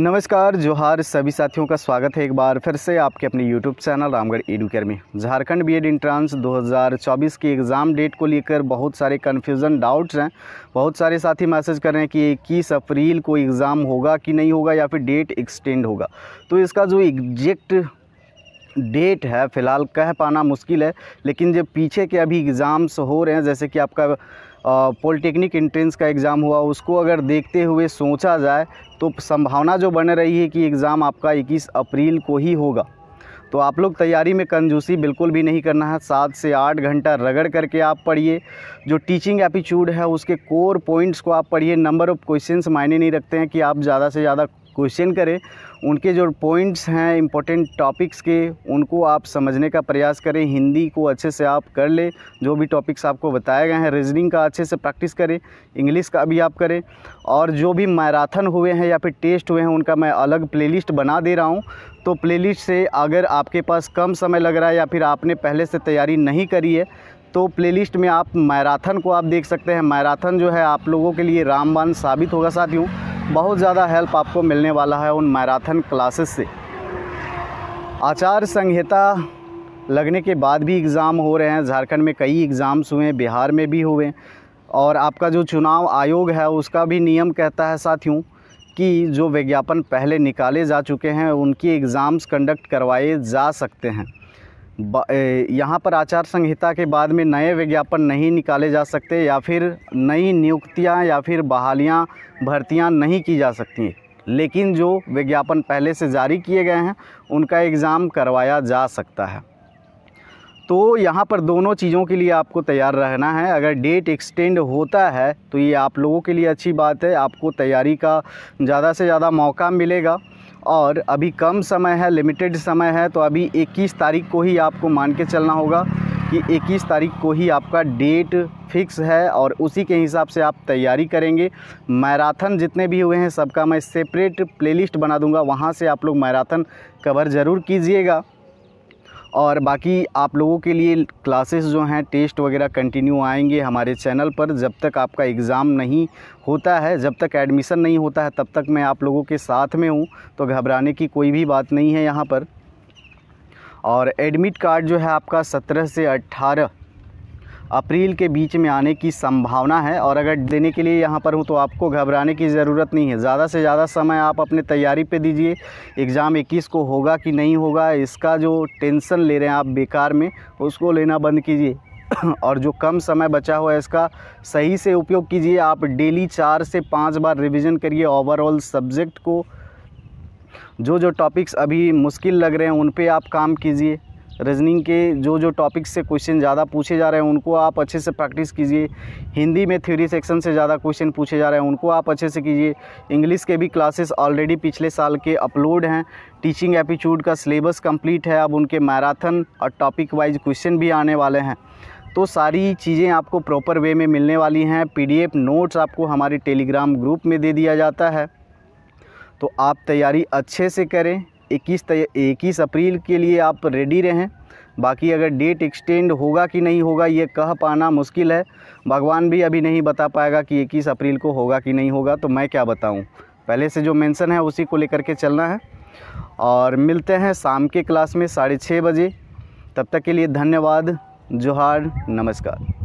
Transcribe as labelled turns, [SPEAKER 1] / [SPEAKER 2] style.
[SPEAKER 1] नमस्कार जोहार सभी साथियों का स्वागत है एक बार फिर से आपके अपने यूट्यूब चैनल रामगढ़ एडुकेयर में झारखंड बीएड इंट्रांस दो की एग्ज़ाम डेट को लेकर बहुत सारे कन्फ्यूज़न डाउट्स हैं बहुत सारे साथी मैसेज कर रहे हैं कि इक्कीस अप्रैल को एग्ज़ाम होगा कि नहीं होगा या फिर डेट एक्सटेंड होगा तो इसका जो एग्जैक्ट डेट है फ़िलहाल कह पाना मुश्किल है लेकिन जब पीछे के अभी एग्ज़ाम्स हो रहे हैं जैसे कि आपका पॉलिटेक्निक एंट्रेंस का एग्ज़ाम हुआ उसको अगर देखते हुए सोचा जाए तो संभावना जो बन रही है कि एग्ज़ाम आपका 21 अप्रैल को ही होगा तो आप लोग तैयारी में कंजूसी बिल्कुल भी नहीं करना है सात से आठ घंटा रगड़ करके आप पढ़िए जो टीचिंग एपीच्यूड है उसके कोर पॉइंट्स को आप पढ़िए नंबर ऑफ़ क्वेश्चंस मायने नहीं रखते हैं कि आप ज़्यादा से ज़्यादा क्वेश्चन करें उनके जो पॉइंट्स हैं इम्पोर्टेंट टॉपिक्स के उनको आप समझने का प्रयास करें हिंदी को अच्छे से आप कर लें जो भी टॉपिक्स आपको बताए गए हैं रीजनिंग का अच्छे से प्रैक्टिस करें इंग्लिश का भी आप करें और जो भी मैराथन हुए हैं या फिर टेस्ट हुए हैं उनका मैं अलग प्ले बना दे रहा हूँ तो प्ले से अगर आपके पास कम समय लग रहा है या फिर आपने पहले से तैयारी नहीं करी है तो प्लेलिस्ट में आप मैराथन को आप देख सकते हैं मैराथन जो है आप लोगों के लिए रामबान साबित होगा साथियों बहुत ज़्यादा हेल्प आपको मिलने वाला है उन मैराथन क्लासेस से आचार संहिता लगने के बाद भी एग्ज़ाम हो रहे हैं झारखंड में कई एग्ज़ाम्स हुए बिहार में भी हुए और आपका जो चुनाव आयोग है उसका भी नियम कहता है साथियों कि जो विज्ञापन पहले निकाले जा चुके हैं उनकी एग्ज़ाम्स कंडक्ट करवाए जा सकते हैं यहाँ पर आचार संहिता के बाद में नए विज्ञापन नहीं निकाले जा सकते या फिर नई नियुक्तियाँ या फिर बहालियाँ भर्तियाँ नहीं की जा सकती लेकिन जो विज्ञापन पहले से जारी किए गए हैं उनका एग्ज़ाम करवाया जा सकता है तो यहाँ पर दोनों चीज़ों के लिए आपको तैयार रहना है अगर डेट एक्सटेंड होता है तो ये आप लोगों के लिए अच्छी बात है आपको तैयारी का ज़्यादा से ज़्यादा मौका मिलेगा और अभी कम समय है लिमिटेड समय है तो अभी 21 तारीख को ही आपको मान के चलना होगा कि 21 तारीख को ही आपका डेट फिक्स है और उसी के हिसाब से आप तैयारी करेंगे मैराथन जितने भी हुए हैं सबका मैं सेपरेट प्लेलिस्ट बना दूंगा वहाँ से आप लोग मैराथन कवर ज़रूर कीजिएगा और बाकी आप लोगों के लिए क्लासेस जो हैं टेस्ट वगैरह कंटिन्यू आएंगे हमारे चैनल पर जब तक आपका एग्ज़ाम नहीं होता है जब तक एडमिशन नहीं होता है तब तक मैं आप लोगों के साथ में हूँ तो घबराने की कोई भी बात नहीं है यहाँ पर और एडमिट कार्ड जो है आपका सत्रह से अट्ठारह अप्रैल के बीच में आने की संभावना है और अगर देने के लिए यहाँ पर हूँ तो आपको घबराने की ज़रूरत नहीं है ज़्यादा से ज़्यादा समय आप अपने तैयारी पे दीजिए एग्ज़ाम 21 को होगा कि नहीं होगा इसका जो टेंशन ले रहे हैं आप बेकार में उसको लेना बंद कीजिए और जो कम समय बचा हुआ है इसका सही से उपयोग कीजिए आप डेली चार से पाँच बार रिविज़न करिए ओवरऑल सब्जेक्ट को जो जो टॉपिक्स अभी मुश्किल लग रहे हैं उन पर आप काम कीजिए रीजनिंग के जो जो टॉपिक्स से क्वेश्चन ज़्यादा पूछे जा रहे हैं उनको आप अच्छे से प्रैक्टिस कीजिए हिंदी में थ्योरी सेक्शन से ज़्यादा क्वेश्चन पूछे जा रहे हैं उनको आप अच्छे से कीजिए इंग्लिश के भी क्लासेस ऑलरेडी पिछले साल के अपलोड हैं टीचिंग एप्टीट्यूड का सिलेबस कम्प्लीट है अब उनके मैराथन और टॉपिक वाइज क्वेश्चन भी आने वाले हैं तो सारी चीज़ें आपको प्रॉपर वे में मिलने वाली हैं पी नोट्स आपको हमारे टेलीग्राम ग्रुप में दे दिया जाता है तो आप तैयारी अच्छे से करें इक्कीस इक्कीस अप्रैल के लिए आप रेडी रहें बाकी अगर डेट एक्सटेंड होगा कि नहीं होगा ये कह पाना मुश्किल है भगवान भी अभी नहीं बता पाएगा कि इक्कीस अप्रैल को होगा कि नहीं होगा तो मैं क्या बताऊँ पहले से जो मेंशन है उसी को लेकर के चलना है और मिलते हैं शाम के क्लास में साढ़े छः बजे तब तक के लिए धन्यवाद जोहार नमस्कार